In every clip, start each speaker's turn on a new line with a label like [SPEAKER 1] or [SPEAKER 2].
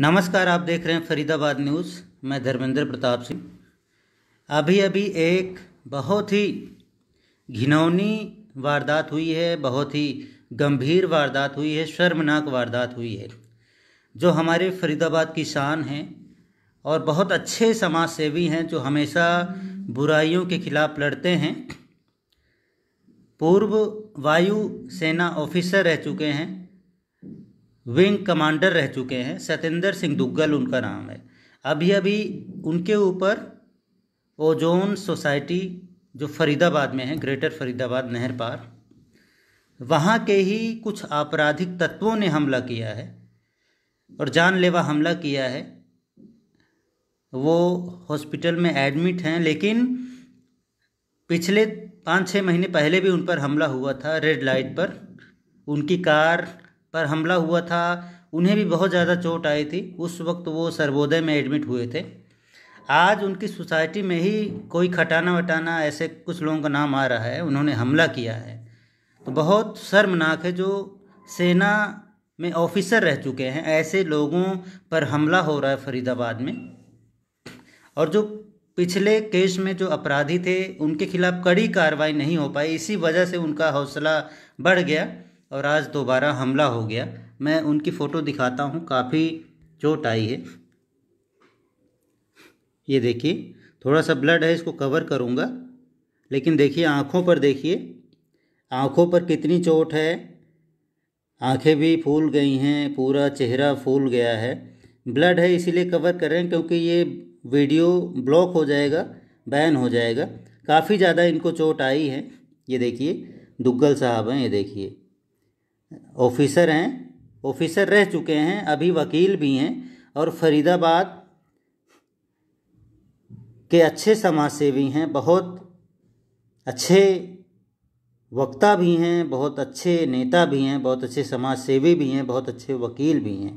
[SPEAKER 1] नमस्कार आप देख रहे हैं फरीदाबाद न्यूज़ मैं धर्मेंद्र प्रताप सिंह अभी अभी एक बहुत ही घिनौनी वारदात हुई है बहुत ही गंभीर वारदात हुई है शर्मनाक वारदात हुई है जो हमारे फरीदाबाद की शान है और बहुत अच्छे समाज सेवी हैं जो हमेशा बुराइयों के खिलाफ लड़ते हैं पूर्व वायु सेना ऑफिसर रह चुके हैं विंग कमांडर रह चुके हैं सतेंद्र सिंह दुग्गल उनका नाम है अभी अभी उनके ऊपर ओजोन सोसाइटी जो फरीदाबाद में है ग्रेटर फरीदाबाद नहर पार वहाँ के ही कुछ आपराधिक तत्वों ने हमला किया है और जानलेवा हमला किया है वो हॉस्पिटल में एडमिट हैं लेकिन पिछले पाँच छः महीने पहले भी उन पर हमला हुआ था रेड लाइट पर उनकी कार पर हमला हुआ था उन्हें भी बहुत ज़्यादा चोट आई थी उस वक्त वो सर्वोदय में एडमिट हुए थे आज उनकी सोसाइटी में ही कोई खटाना वटाना ऐसे कुछ लोगों का नाम आ रहा है उन्होंने हमला किया है तो बहुत शर्मनाक है जो सेना में ऑफिसर रह चुके हैं ऐसे लोगों पर हमला हो रहा है फरीदाबाद में और जो पिछले केस में जो अपराधी थे उनके खिलाफ़ कड़ी कार्रवाई नहीं हो पाई इसी वजह से उनका हौसला बढ़ गया और आज दोबारा हमला हो गया मैं उनकी फ़ोटो दिखाता हूँ काफ़ी चोट आई है ये देखिए थोड़ा सा ब्लड है इसको कवर करूँगा लेकिन देखिए आँखों पर देखिए आँखों पर कितनी चोट है आँखें भी फूल गई हैं पूरा चेहरा फूल गया है ब्लड है इसीलिए कवर कर रहे हैं क्योंकि ये वीडियो ब्लॉक हो जाएगा बैन हो जाएगा काफ़ी ज़्यादा इनको चोट आई है ये देखिए दुग्गल साहब हैं ये देखिए ऑफिसर हैं ऑफिसर रह चुके हैं अभी वकील भी हैं और फरीदाबाद के अच्छे समाज हैं बहुत अच्छे वक्ता भी हैं बहुत अच्छे नेता भी हैं बहुत अच्छे समाज सेवी भी हैं बहुत अच्छे वकील भी हैं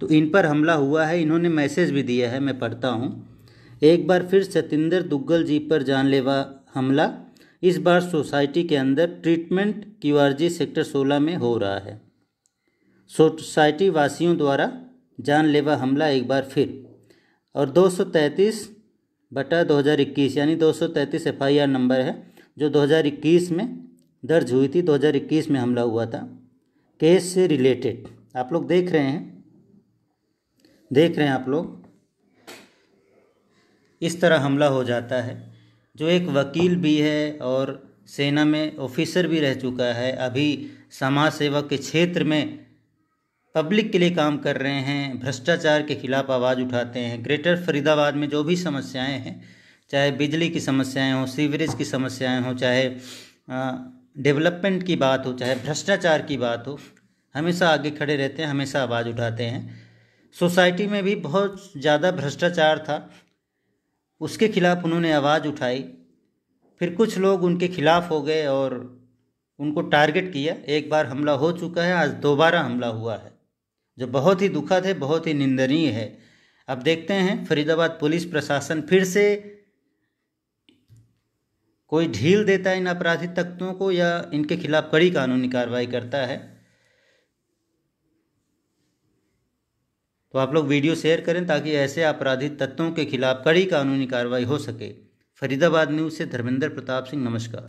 [SPEAKER 1] तो इन पर हमला हुआ है इन्होंने मैसेज भी दिया है मैं पढ़ता हूँ एक बार फिर सतेंद्र दुग्गल जी पर जानलेवा हमला इस बार सोसाइटी के अंदर ट्रीटमेंट क्यूआरजी सेक्टर 16 में हो रहा है सोसाइटी वासियों द्वारा जानलेवा हमला एक बार फिर और 233 बटा 2021 यानी 233 एफआईआर नंबर है जो 2021 में दर्ज हुई थी 2021 में हमला हुआ था केस से रिलेटेड आप लोग देख रहे हैं देख रहे हैं आप लोग इस तरह हमला हो जाता है जो एक वकील भी है और सेना में ऑफिसर भी रह चुका है अभी समाज सेवा के क्षेत्र में पब्लिक के लिए काम कर रहे हैं भ्रष्टाचार के खिलाफ आवाज़ उठाते हैं ग्रेटर फरीदाबाद में जो भी समस्याएं हैं चाहे बिजली की समस्याएं हों सीवरेज की समस्याएं हों चाहे डेवलपमेंट की बात हो चाहे भ्रष्टाचार की बात हो हमेशा आगे खड़े रहते हैं हमेशा आवाज़ उठाते हैं सोसाइटी में भी बहुत ज़्यादा भ्रष्टाचार था उसके खिलाफ़ उन्होंने आवाज़ उठाई फिर कुछ लोग उनके खिलाफ़ हो गए और उनको टारगेट किया एक बार हमला हो चुका है आज दोबारा हमला हुआ है जो बहुत ही दुखद है बहुत ही निंदनीय है अब देखते हैं फरीदाबाद पुलिस प्रशासन फिर से कोई ढील देता है इन अपराधी तत्वों को या इनके खिलाफ कड़ी कानूनी कार्रवाई करता है तो आप लोग वीडियो शेयर करें ताकि ऐसे आपराधिक तत्वों के खिलाफ कड़ी कानूनी कार्रवाई हो सके फरीदाबाद न्यूज़ से धर्मेंद्र प्रताप सिंह नमस्कार